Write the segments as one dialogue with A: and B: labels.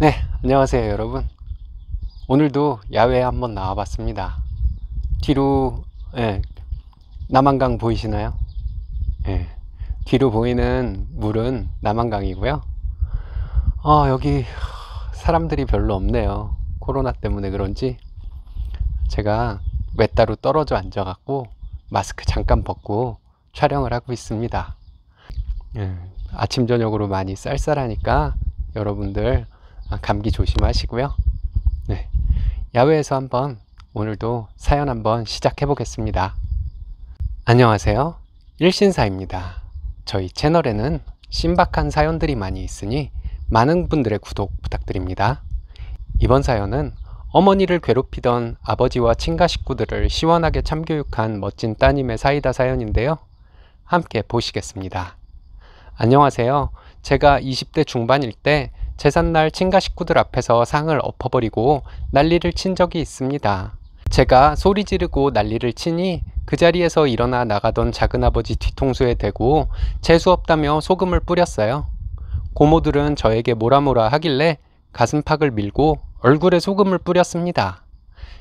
A: 네 안녕하세요 여러분 오늘도 야외에 한번 나와 봤습니다 뒤로 예, 남한강 보이시나요 예, 뒤로 보이는 물은 남한강이고요 아 여기 사람들이 별로 없네요 코로나 때문에 그런지 제가 외따로 떨어져 앉아 갖고 마스크 잠깐 벗고 촬영을 하고 있습니다 예, 아침 저녁으로 많이 쌀쌀하니까 여러분들 아, 감기 조심하시고요. 네. 야외에서 한번 오늘도 사연 한번 시작해 보겠습니다. 안녕하세요. 일신사입니다. 저희 채널에는 신박한 사연들이 많이 있으니 많은 분들의 구독 부탁드립니다. 이번 사연은 어머니를 괴롭히던 아버지와 친가 식구들을 시원하게 참교육한 멋진 따님의 사이다 사연인데요. 함께 보시겠습니다. 안녕하세요. 제가 20대 중반일 때 재산날 친가 식구들 앞에서 상을 엎어버리고 난리를 친 적이 있습니다. 제가 소리 지르고 난리를 치니 그 자리에서 일어나 나가던 작은아버지 뒤통수에 대고 재수없다며 소금을 뿌렸어요. 고모들은 저에게 모라모라 하길래 가슴팍을 밀고 얼굴에 소금을 뿌렸습니다.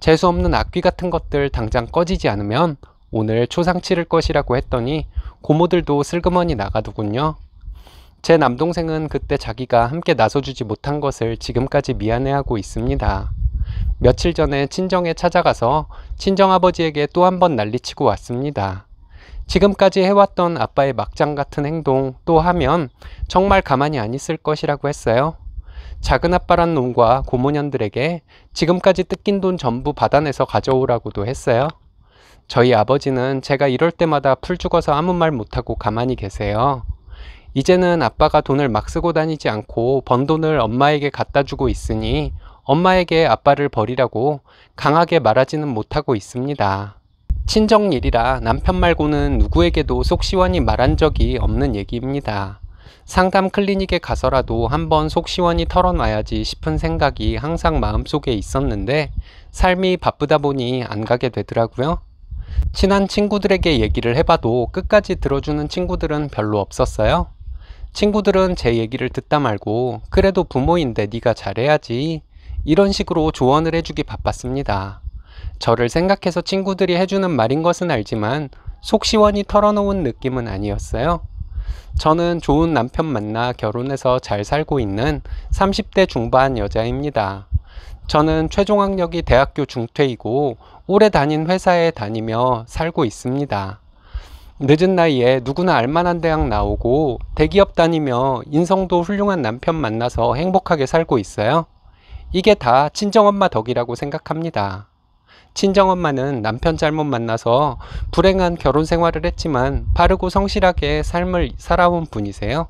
A: 재수없는 악귀 같은 것들 당장 꺼지지 않으면 오늘 초상 치를 것이라고 했더니 고모들도 슬그머니 나가더군요. 제 남동생은 그때 자기가 함께 나서주지 못한 것을 지금까지 미안해하고 있습니다. 며칠 전에 친정에 찾아가서 친정아버지에게 또 한 번 난리치고 왔습니다. 지금까지 해왔던 아빠의 막장 같은 행동 또 하면 정말 가만히 안 있을 것이라고 했어요. 작은 아빠란 놈과 고모년들에게 지금까지 뜯긴 돈 전부 받아내서 가져오라고도 했어요. 저희 아버지는 제가 이럴 때마다 풀 죽어서 아무 말 못하고 가만히 계세요. 이제는 아빠가 돈을 막 쓰고 다니지 않고 번 돈을 엄마에게 갖다 주고 있으니 엄마에게 아빠를 버리라고 강하게 말하지는 못하고 있습니다. 친정일이라 남편 말고는 누구에게도 속 시원히 말한 적이 없는 얘기입니다. 상담 클리닉에 가서라도 한번 속 시원히 털어놔야지 싶은 생각이 항상 마음속에 있었는데 삶이 바쁘다 보니 안 가게 되더라고요. 친한 친구들에게 얘기를 해봐도 끝까지 들어주는 친구들은 별로 없었어요. 친구들은 제 얘기를 듣다 말고 그래도 부모인데 네가 잘해야지 이런 식으로 조언을 해주기 바빴습니다. 저를 생각해서 친구들이 해주는 말인 것은 알지만 속 시원히 털어놓은 느낌은 아니었어요. 저는 좋은 남편 만나 결혼해서 잘 살고 있는 30대 중반 여자입니다. 저는 최종 학력이 대학교 중퇴이고 오래 다닌 회사에 다니며 살고 있습니다. 늦은 나이에 누구나 알만한 대학 나오고 대기업 다니며 인성도 훌륭한 남편 만나서 행복하게 살고 있어요. 이게 다 친정엄마 덕이라고 생각합니다. 친정엄마는 남편 잘못 만나서 불행한 결혼 생활을 했지만 바르고 성실하게 삶을 살아온 분이세요.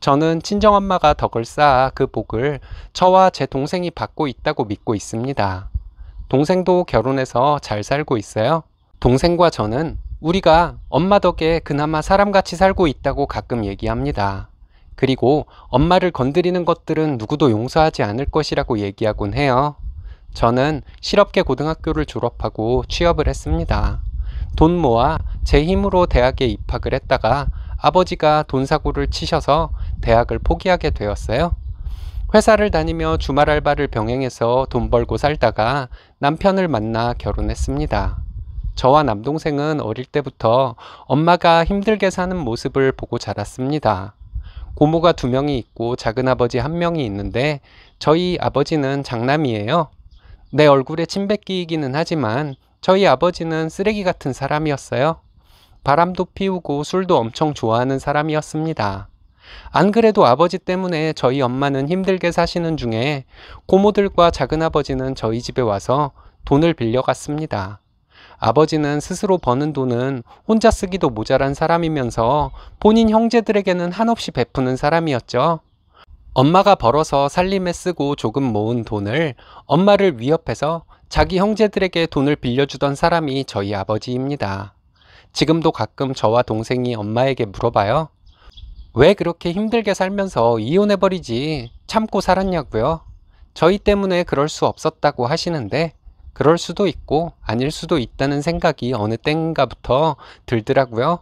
A: 저는 친정엄마가 덕을 쌓아 그 복을 저와 제 동생이 받고 있다고 믿고 있습니다. 동생도 결혼해서 잘 살고 있어요. 동생과 저는 우리가 엄마 덕에 그나마 사람같이 살고 있다고 가끔 얘기합니다. 그리고 엄마를 건드리는 것들은 누구도 용서하지 않을 것이라고 얘기하곤 해요. 저는 실업계 고등학교를 졸업하고 취업을 했습니다. 돈 모아 제 힘으로 대학에 입학을 했다가 아버지가 돈 사고를 치셔서 대학을 포기하게 되었어요. 회사를 다니며 주말 알바를 병행해서 돈 벌고 살다가 남편을 만나 결혼했습니다. 저와 남동생은 어릴 때부터 엄마가 힘들게 사는 모습을 보고 자랐습니다. 고모가 두 명이 있고 작은아버지 한 명이 있는데 저희 아버지는 장남이에요. 내 얼굴에 침 뱉기이기는 하지만 저희 아버지는 쓰레기 같은 사람이었어요. 바람도 피우고 술도 엄청 좋아하는 사람이었습니다. 안 그래도 아버지 때문에 저희 엄마는 힘들게 사시는 중에 고모들과 작은아버지는 저희 집에 와서 돈을 빌려갔습니다. 아버지는 스스로 버는 돈은 혼자 쓰기도 모자란 사람이면서 본인 형제들에게는 한없이 베푸는 사람이었죠. 엄마가 벌어서 살림에 쓰고 조금 모은 돈을 엄마를 위협해서 자기 형제들에게 돈을 빌려주던 사람이 저희 아버지입니다. 지금도 가끔 저와 동생이 엄마에게 물어봐요. 왜 그렇게 힘들게 살면서 이혼해버리지 참고 살았냐고요? 저희 때문에 그럴 수 없었다고 하시는데 그럴 수도 있고 아닐 수도 있다는 생각이 어느 땐가부터 들더라고요.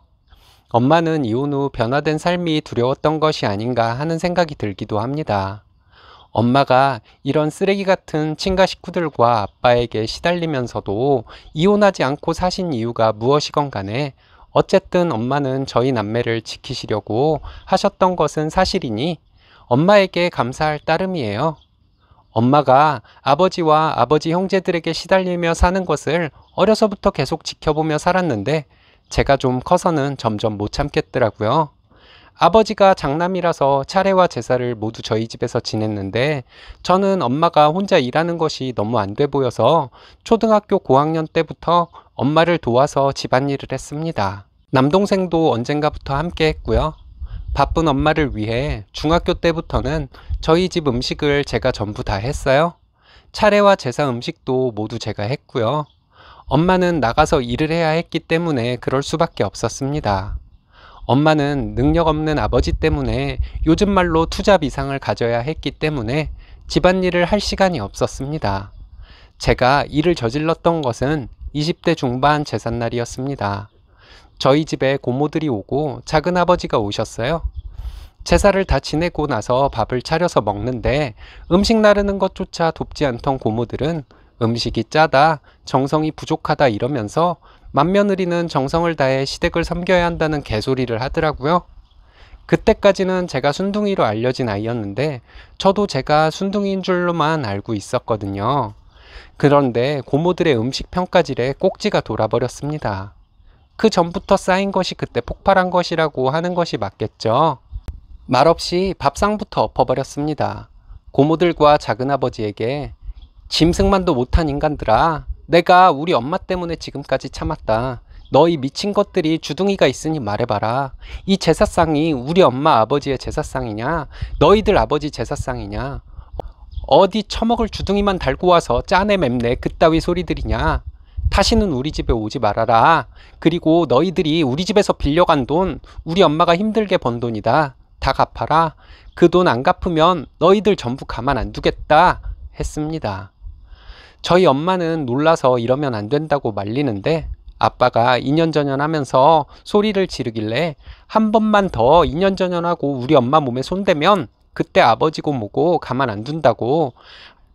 A: 엄마는 이혼 후 변화된 삶이 두려웠던 것이 아닌가 하는 생각이 들기도 합니다. 엄마가 이런 쓰레기 같은 친가 식구들과 아빠에게 시달리면서도 이혼하지 않고 사신 이유가 무엇이건 간에 어쨌든 엄마는 저희 남매를 지키시려고 하셨던 것은 사실이니 엄마에게 감사할 따름이에요. 엄마가 아버지와 아버지 형제들에게 시달리며 사는 것을 어려서부터 계속 지켜보며 살았는데 제가 좀 커서는 점점 못 참겠더라고요. 아버지가 장남이라서 차례와 제사를 모두 저희 집에서 지냈는데 저는 엄마가 혼자 일하는 것이 너무 안 돼 보여서 초등학교 고학년 때부터 엄마를 도와서 집안일을 했습니다. 남동생도 언젠가부터 함께 했고요. 바쁜 엄마를 위해 중학교 때부터는 저희 집 음식을 제가 전부 다 했어요. 차례와 제사 음식도 모두 제가 했고요. 엄마는 나가서 일을 해야 했기 때문에 그럴 수밖에 없었습니다. 엄마는 능력 없는 아버지 때문에 요즘 말로 투잡 이상을 가져야 했기 때문에 집안일을 할 시간이 없었습니다. 제가 일을 저질렀던 것은 20대 중반 재산날이었습니다. 저희 집에 고모들이 오고 작은 아버지가 오셨어요. 제사를 다 지내고 나서 밥을 차려서 먹는데 음식 나르는 것조차 돕지 않던 고모들은 음식이 짜다, 정성이 부족하다 이러면서 맏며느리는 정성을 다해 시댁을 섬겨야 한다는 개소리를 하더라고요. 그때까지는 제가 순둥이로 알려진 아이였는데 저도 제가 순둥이인 줄로만 알고 있었거든요. 그런데 고모들의 음식 평가질에 꼭지가 돌아버렸습니다. 그 전부터 쌓인 것이 그때 폭발한 것이라고 하는 것이 맞겠죠. 말없이 밥상부터 엎어버렸습니다. 고모들과 작은아버지에게 짐승만도 못한 인간들아 내가 우리 엄마 때문에 지금까지 참았다. 너희 미친 것들이 주둥이가 있으니 말해봐라. 이 제사상이 우리 엄마 아버지의 제사상이냐? 너희들 아버지 제사상이냐? 어디 처먹을 주둥이만 달고 와서 짜내 맵네 그따위 소리들이냐? 다시는 우리 집에 오지 말아라. 그리고 너희들이 우리 집에서 빌려간 돈 우리 엄마가 힘들게 번 돈이다. 다 갚아라. 그 돈 안 갚으면 너희들 전부 가만 안 두겠다. 했습니다. 저희 엄마는 놀라서 이러면 안 된다고 말리는데 아빠가 2년전연 하면서 소리를 지르길래 한 번만 더 2년전연 하고 우리 엄마 몸에 손대면 그때 아버지고 뭐고 가만 안 둔다고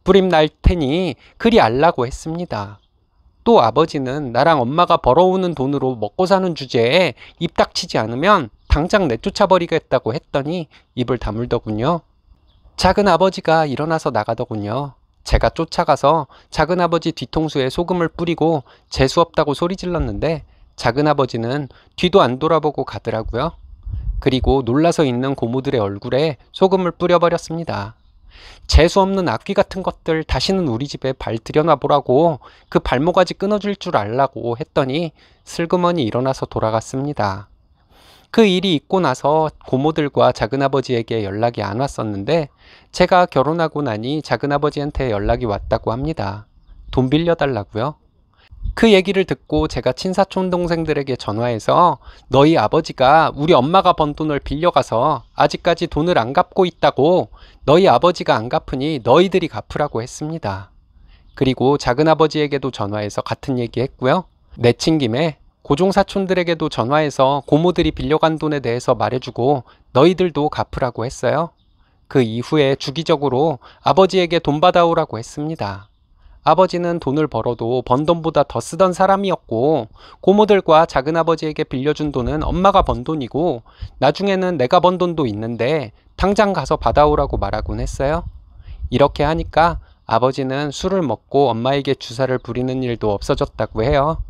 A: 부림 날 테니 그리 알라고 했습니다. 또 아버지는 나랑 엄마가 벌어오는 돈으로 먹고 사는 주제에 입 닥치지 않으면 당장 내쫓아버리겠다고 했더니 입을 다물더군요. 작은 아버지가 일어나서 나가더군요. 제가 쫓아가서 작은 아버지 뒤통수에 소금을 뿌리고 재수없다고 소리 질렀는데 작은 아버지는 뒤도 안 돌아보고 가더라고요. 그리고 놀라서 있는 고모들의 얼굴에 소금을 뿌려버렸습니다. 재수 없는 악귀 같은 것들 다시는 우리 집에 발들여놔 보라고 그 발모가지 끊어줄 줄 알라고 했더니 슬그머니 일어나서 돌아갔습니다. 그 일이 있고 나서 고모들과 작은아버지에게 연락이 안 왔었는데 제가 결혼하고 나니 작은아버지한테 연락이 왔다고 합니다. 돈 빌려달라고요? 그 얘기를 듣고 제가 친사촌 동생들에게 전화해서 너희 아버지가 우리 엄마가 번 돈을 빌려가서 아직까지 돈을 안 갚고 있다고 너희 아버지가 안 갚으니 너희들이 갚으라고 했습니다. 그리고 작은아버지에게도 전화해서 같은 얘기 했고요. 내친 김에 고종사촌들에게도 전화해서 고모들이 빌려간 돈에 대해서 말해주고 너희들도 갚으라고 했어요. 그 이후에 주기적으로 아버지에게 돈 받아오라고 했습니다. 아버지는 돈을 벌어도 번 돈보다 더 쓰던 사람이었고 고모들과 작은아버지에게 빌려준 돈은 엄마가 번 돈이고 나중에는 내가 번 돈도 있는데 당장 가서 받아오라고 말하곤 했어요. 이렇게 하니까 아버지는 술을 먹고 엄마에게 주사를 부리는 일도 없어졌다고 해요.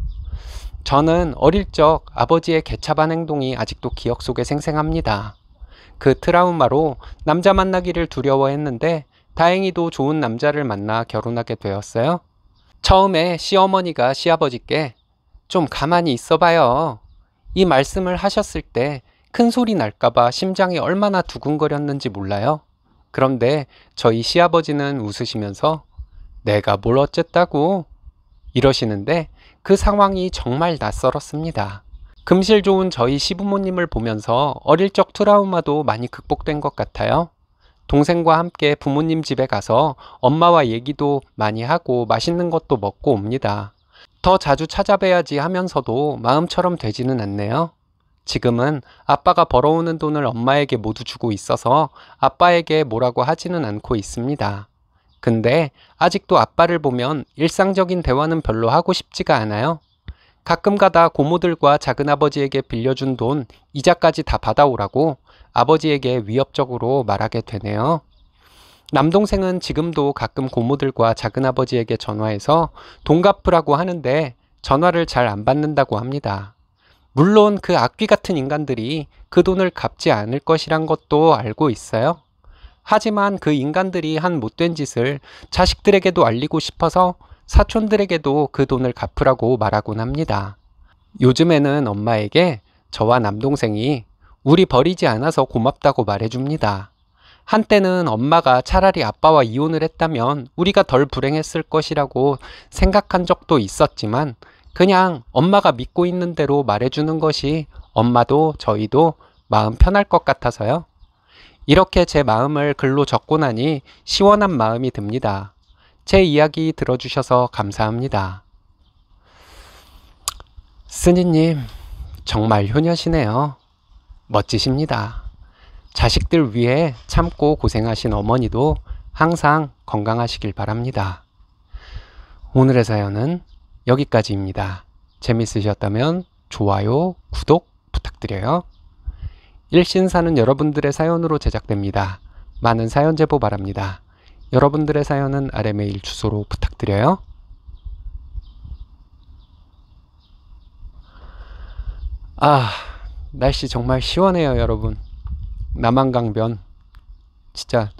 A: 저는 어릴 적 아버지의 개차반 행동이 아직도 기억 속에 생생합니다. 그 트라우마로 남자 만나기를 두려워했는데 다행히도 좋은 남자를 만나 결혼하게 되었어요. 처음에 시어머니가 시아버지께 좀 가만히 있어봐요. 이 말씀을 하셨을 때 큰 소리 날까봐 심장이 얼마나 두근거렸는지 몰라요. 그런데 저희 시아버지는 웃으시면서 내가 뭘 어쨌다고 이러시는데 그 상황이 정말 낯설었습니다. 금실 좋은 저희 시부모님을 보면서 어릴 적 트라우마도 많이 극복된 것 같아요. 동생과 함께 부모님 집에 가서 엄마와 얘기도 많이 하고 맛있는 것도 먹고 옵니다. 더 자주 찾아뵈야지 하면서도 마음처럼 되지는 않네요. 지금은 아빠가 벌어오는 돈을 엄마에게 모두 주고 있어서 아빠에게 뭐라고 하지는 않고 있습니다. 근데 아직도 아빠를 보면 일상적인 대화는 별로 하고 싶지가 않아요. 가끔가다 고모들과 작은아버지에게 빌려준 돈 이자까지 다 받아오라고 아버지에게 위협적으로 말하게 되네요. 남동생은 지금도 가끔 고모들과 작은아버지에게 전화해서 돈 갚으라고 하는데 전화를 잘 안 받는다고 합니다. 물론 그 악귀 같은 인간들이 그 돈을 갚지 않을 것이란 것도 알고 있어요. 하지만 그 인간들이 한 못된 짓을 자식들에게도 알리고 싶어서 사촌들에게도 그 돈을 갚으라고 말하곤 합니다. 요즘에는 엄마에게 저와 남동생이 우리 버리지 않아서 고맙다고 말해줍니다. 한때는 엄마가 차라리 아빠와 이혼을 했다면 우리가 덜 불행했을 것이라고 생각한 적도 있었지만 그냥 엄마가 믿고 있는 대로 말해주는 것이 엄마도 저희도 마음 편할 것 같아서요. 이렇게 제 마음을 글로 적고 나니 시원한 마음이 듭니다. 제 이야기 들어주셔서 감사합니다. 스니님, 정말 효녀시네요. 멋지십니다. 자식들 위해 참고 고생하신 어머니도 항상 건강하시길 바랍니다. 오늘의 사연은 여기까지입니다. 재밌으셨다면 좋아요, 구독 부탁드려요. 일신사는 여러분들의 사연으로 제작됩니다. 많은 사연 제보 바랍니다. 여러분들의 사연은 아래 메일 주소로 부탁드려요. 아... 날씨 정말 시원해요, 여러분. 남한강변. 진짜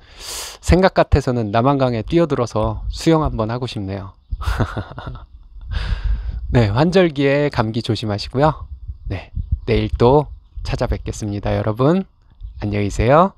A: 생각 같아서는 남한강에 뛰어들어서 수영 한번 하고 싶네요. 네, 환절기에 감기 조심하시고요. 네, 내일 또 찾아뵙겠습니다, 여러분. 안녕히 계세요.